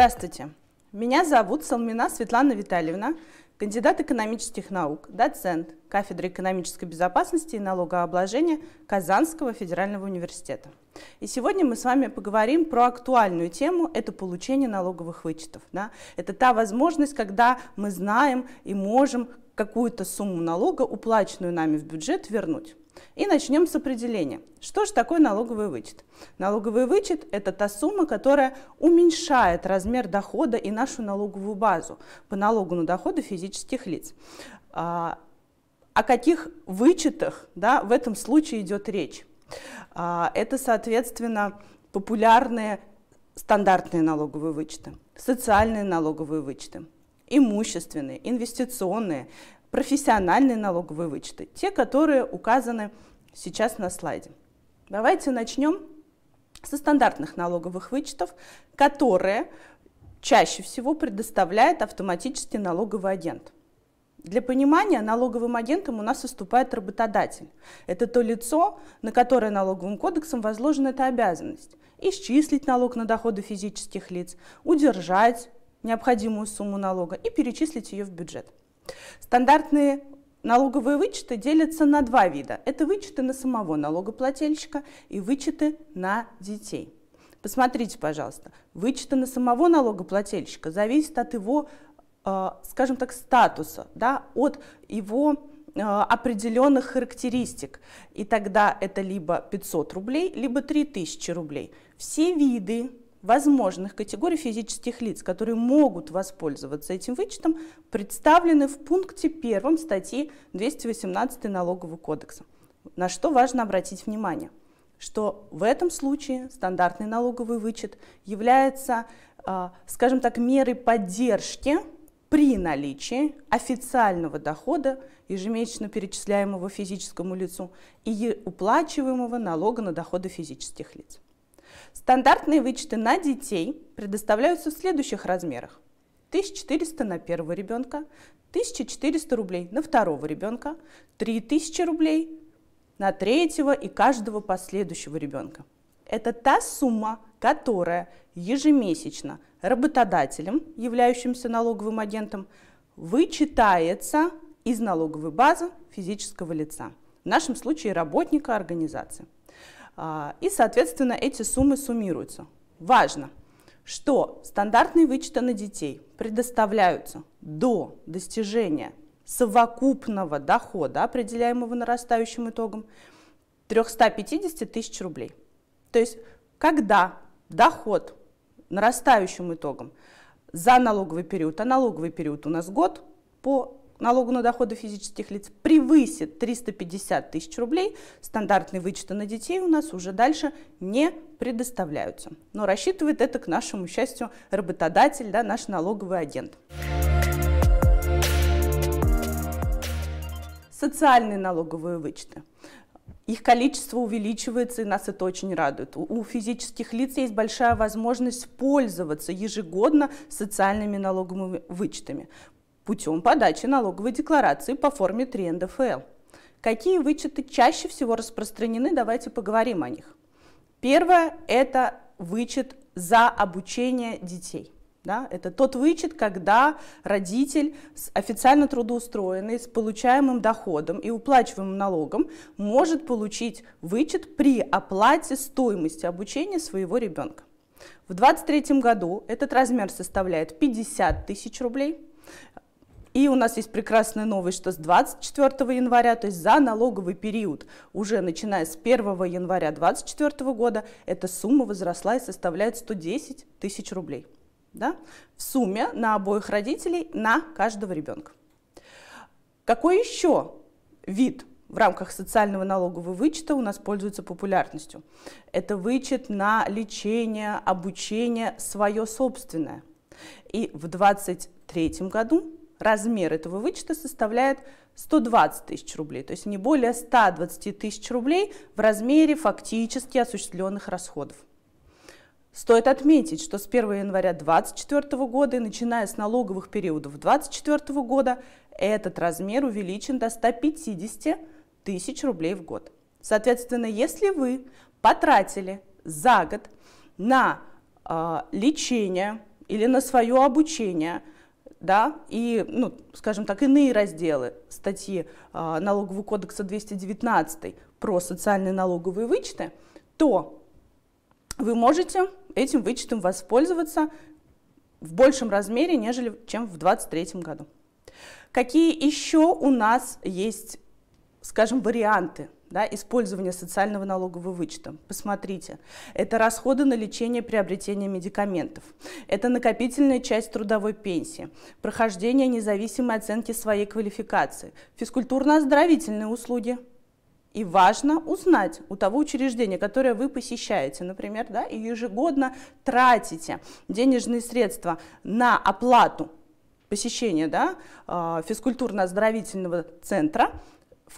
Здравствуйте. Меня зовут Салмина Светлана Витальевна, кандидат экономических наук, доцент кафедры экономической безопасности и налогообложения Казанского федерального университета. И сегодня мы с вами поговорим про актуальную тему – это получение налоговых вычетов. Да? Это та возможность, когда мы знаем и можем какую-то сумму налога, уплаченную нами в бюджет, вернуть. И начнем с определения. Что же такое налоговый вычет? Налоговый вычет – это та сумма, которая уменьшает размер дохода и нашу налоговую базу по налогу на доходы физических лиц. А, о каких вычетах да, в этом случае идет речь? А, это, соответственно, популярные стандартные налоговые вычеты, социальные налоговые вычеты, имущественные, инвестиционные, профессиональные налоговые вычеты, те, которые указаны сейчас на слайде. Давайте начнем со стандартных налоговых вычетов, которые чаще всего предоставляет автоматически налоговый агент. Для понимания, налоговым агентом у нас выступает работодатель. Это то лицо, на которое налоговым кодексом возложена эта обязанность. Исчислить налог на доходы физических лиц, удержать необходимую сумму налога и перечислить ее в бюджет. Стандартные налоговые вычеты делятся на два вида. Это вычеты на самого налогоплательщика и вычеты на детей. Посмотрите, пожалуйста, вычеты на самого налогоплательщика зависят от его, э, скажем так, статуса, да, от его э, определенных характеристик. И тогда это либо 500 рублей, либо 3000 рублей. Все виды возможных категорий физических лиц, которые могут воспользоваться этим вычетом, представлены в пункте первом статьи 218 Налогового кодекса. На что важно обратить внимание, что в этом случае стандартный налоговый вычет является, а, скажем так, мерой поддержки при наличии официального дохода, ежемесячно перечисляемого физическому лицу, и уплачиваемого налога на доходы физических лиц. Стандартные вычеты на детей предоставляются в следующих размерах. 1400 на первого ребенка, 1400 рублей на второго ребенка, 3000 рублей на третьего и каждого последующего ребенка. Это та сумма, которая ежемесячно работодателем, являющимся налоговым агентом, вычитается из налоговой базы физического лица, в нашем случае работника организации. А, и, соответственно, эти суммы суммируются. Важно, что стандартные вычеты на детей предоставляются до достижения совокупного дохода, определяемого нарастающим итогом, 350 тысяч рублей. То есть, когда доход нарастающим итогом за налоговый период, а налоговый период у нас год по налогу на доходы физических лиц превысит 350 тысяч рублей, стандартные вычеты на детей у нас уже дальше не предоставляются. Но рассчитывает это, к нашему счастью, работодатель, да, наш налоговый агент. Социальные налоговые вычеты. Их количество увеличивается, и нас это очень радует. У физических лиц есть большая возможность пользоваться ежегодно социальными налоговыми вычетами путем подачи налоговой декларации по форме 3 НДФЛ. Какие вычеты чаще всего распространены, давайте поговорим о них. Первое – это вычет за обучение детей. Да, это тот вычет, когда родитель с официально трудоустроенный, с получаемым доходом и уплачиваемым налогом может получить вычет при оплате стоимости обучения своего ребенка. В 2023 году этот размер составляет 50 тысяч рублей – и у нас есть прекрасная новость, что с 24 января, то есть за налоговый период, уже начиная с 1 января 2024 года, эта сумма возросла и составляет 110 тысяч рублей. Да? В сумме на обоих родителей, на каждого ребенка. Какой еще вид в рамках социального налогового вычета у нас пользуется популярностью? Это вычет на лечение, обучение свое собственное. И в 2023 году размер этого вычета составляет 120 тысяч рублей, то есть не более 120 тысяч рублей в размере фактически осуществленных расходов. Стоит отметить, что с 1 января 2024 года и начиная с налоговых периодов 2024 года этот размер увеличен до 150 тысяч рублей в год. Соответственно, если вы потратили за год на э, лечение или на свое обучение – да, и, ну, скажем так, иные разделы статьи э, Налогового кодекса 219 про социальные налоговые вычеты, то вы можете этим вычетом воспользоваться в большем размере, нежели чем в 2023 году. Какие еще у нас есть, скажем, варианты да, использование социального налогового вычета. Посмотрите, это расходы на лечение, приобретение медикаментов, это накопительная часть трудовой пенсии, прохождение независимой оценки своей квалификации, физкультурно-оздоровительные услуги. И важно узнать у того учреждения, которое вы посещаете, например, да, и ежегодно тратите денежные средства на оплату посещения да, а, физкультурно-оздоровительного центра,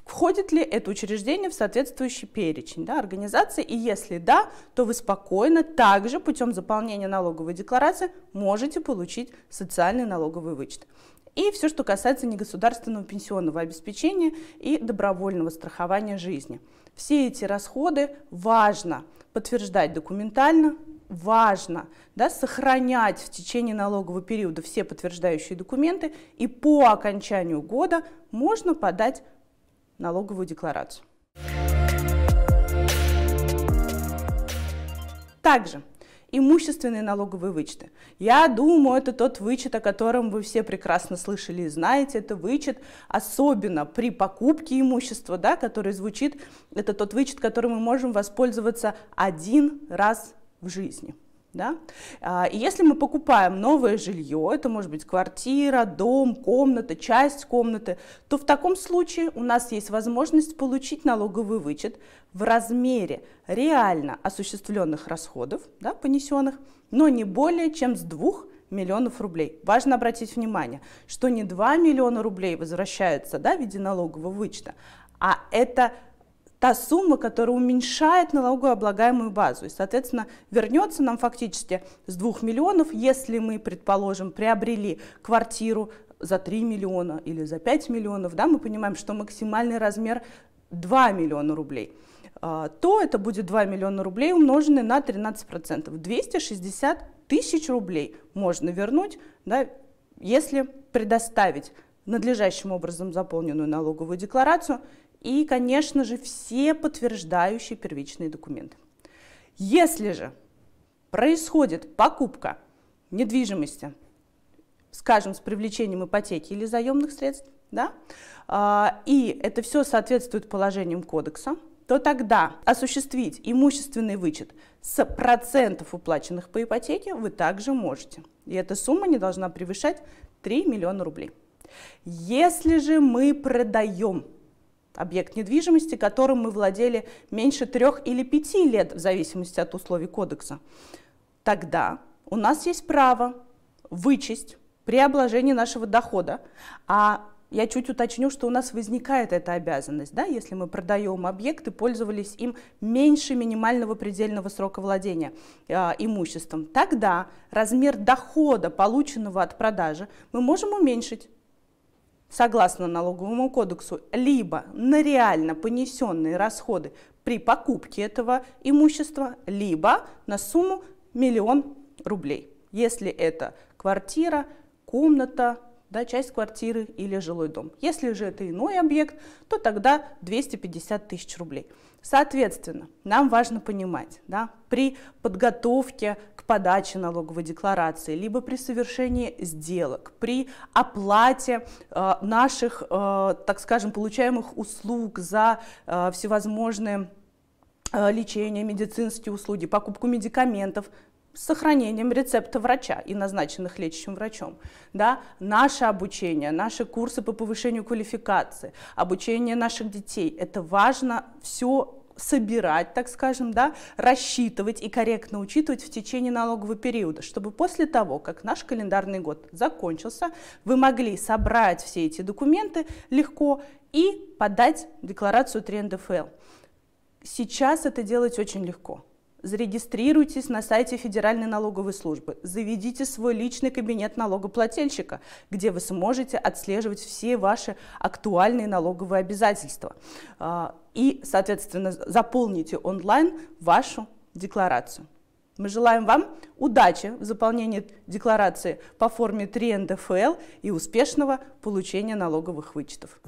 входит ли это учреждение в соответствующий перечень да, организации, и если да, то вы спокойно также путем заполнения налоговой декларации можете получить социальный налоговый вычет. И все, что касается негосударственного пенсионного обеспечения и добровольного страхования жизни. Все эти расходы важно подтверждать документально, важно да, сохранять в течение налогового периода все подтверждающие документы, и по окончанию года можно подать налоговую декларацию. Также имущественные налоговые вычеты. Я думаю, это тот вычет, о котором вы все прекрасно слышали и знаете. Это вычет, особенно при покупке имущества, да, который звучит, это тот вычет, который мы можем воспользоваться один раз в жизни. Да? А, и если мы покупаем новое жилье, это может быть квартира, дом, комната, часть комнаты, то в таком случае у нас есть возможность получить налоговый вычет в размере реально осуществленных расходов, да, понесенных, но не более чем с 2 миллионов рублей. Важно обратить внимание, что не 2 миллиона рублей возвращаются да, в виде налогового вычета, а это та сумма, которая уменьшает налогооблагаемую базу. И, соответственно, вернется нам фактически с 2 миллионов, если мы, предположим, приобрели квартиру за 3 миллиона или за 5 миллионов, да, мы понимаем, что максимальный размер 2 миллиона рублей а, то это будет 2 миллиона рублей, умноженные на 13%. 260 тысяч рублей можно вернуть, да, если предоставить надлежащим образом заполненную налоговую декларацию и, конечно же, все подтверждающие первичные документы. Если же происходит покупка недвижимости, скажем, с привлечением ипотеки или заемных средств, да, а, и это все соответствует положениям кодекса, то тогда осуществить имущественный вычет с процентов, уплаченных по ипотеке, вы также можете. И эта сумма не должна превышать 3 миллиона рублей. Если же мы продаем объект недвижимости, которым мы владели меньше трех или пяти лет, в зависимости от условий кодекса, тогда у нас есть право вычесть при обложении нашего дохода, а я чуть уточню, что у нас возникает эта обязанность, да, если мы продаем объект и пользовались им меньше минимального предельного срока владения э, имуществом. Тогда размер дохода, полученного от продажи, мы можем уменьшить согласно налоговому кодексу, либо на реально понесенные расходы при покупке этого имущества, либо на сумму миллион рублей, если это квартира, комната, да, часть квартиры или жилой дом. Если же это иной объект, то тогда 250 тысяч рублей. Соответственно, нам важно понимать, да, при подготовке к подаче налоговой декларации, либо при совершении сделок, при оплате э, наших, э, так скажем, получаемых услуг за э, всевозможные э, лечение, медицинские услуги, покупку медикаментов, сохранением рецепта врача и назначенных лечащим врачом. Да? Наше обучение, наши курсы по повышению квалификации, обучение наших детей – это важно все собирать, так скажем, да, рассчитывать и корректно учитывать в течение налогового периода, чтобы после того, как наш календарный год закончился, вы могли собрать все эти документы легко и подать декларацию 3 НДФЛ. Сейчас это делать очень легко. Зарегистрируйтесь на сайте Федеральной налоговой службы, заведите свой личный кабинет налогоплательщика, где вы сможете отслеживать все ваши актуальные налоговые обязательства а, и, соответственно, заполните онлайн вашу декларацию. Мы желаем вам удачи в заполнении декларации по форме 3 НДФЛ и успешного получения налоговых вычетов.